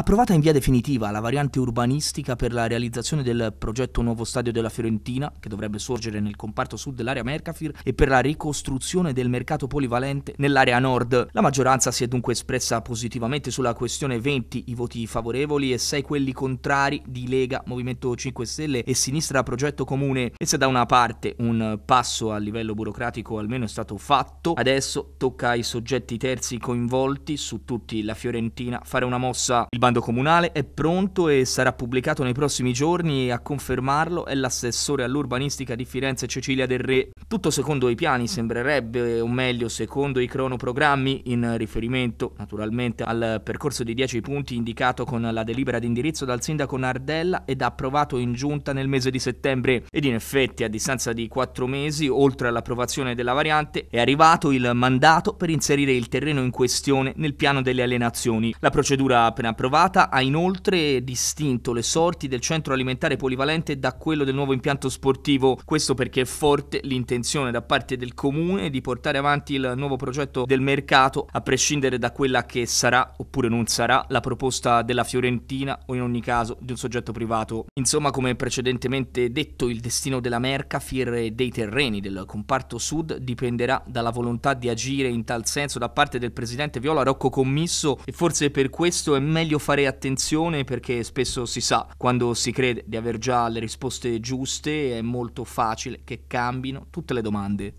Approvata in via definitiva la variante urbanistica per la realizzazione del progetto Nuovo Stadio della Fiorentina, che dovrebbe sorgere nel comparto sud dell'area Mercafir, e per la ricostruzione del mercato polivalente nell'area nord. La maggioranza si è dunque espressa positivamente sulla questione 20 i voti favorevoli e 6 quelli contrari di Lega, Movimento 5 Stelle e Sinistra Progetto Comune. E se da una parte un passo a livello burocratico almeno è stato fatto, adesso tocca ai soggetti terzi coinvolti su tutti la Fiorentina fare una mossa. Il bando comunale è pronto e sarà pubblicato nei prossimi giorni a confermarlo è l'assessore all'urbanistica di Firenze Cecilia Del Re. Tutto secondo i piani sembrerebbe, o meglio secondo i cronoprogrammi, in riferimento naturalmente al percorso di 10 punti indicato con la delibera di indirizzo dal sindaco Nardella ed approvato in giunta nel mese di settembre. Ed in effetti a distanza di 4 mesi, oltre all'approvazione della variante, è arrivato il mandato per inserire il terreno in questione nel piano delle alienazioni. La procedura appena approvata Brovata ha inoltre distinto le sorti del centro alimentare polivalente da quello del nuovo impianto sportivo, questo perché è forte l'intenzione da parte del comune di portare avanti il nuovo progetto del mercato, a prescindere da quella che sarà oppure non sarà la proposta della Fiorentina o in ogni caso di un soggetto privato. Insomma, come precedentemente detto, il destino della merca, e dei terreni del comparto sud dipenderà dalla volontà di agire in tal senso da parte del presidente Viola Rocco Commisso e forse per questo è meglio io farei attenzione perché spesso si sa, quando si crede di aver già le risposte giuste, è molto facile che cambino tutte le domande.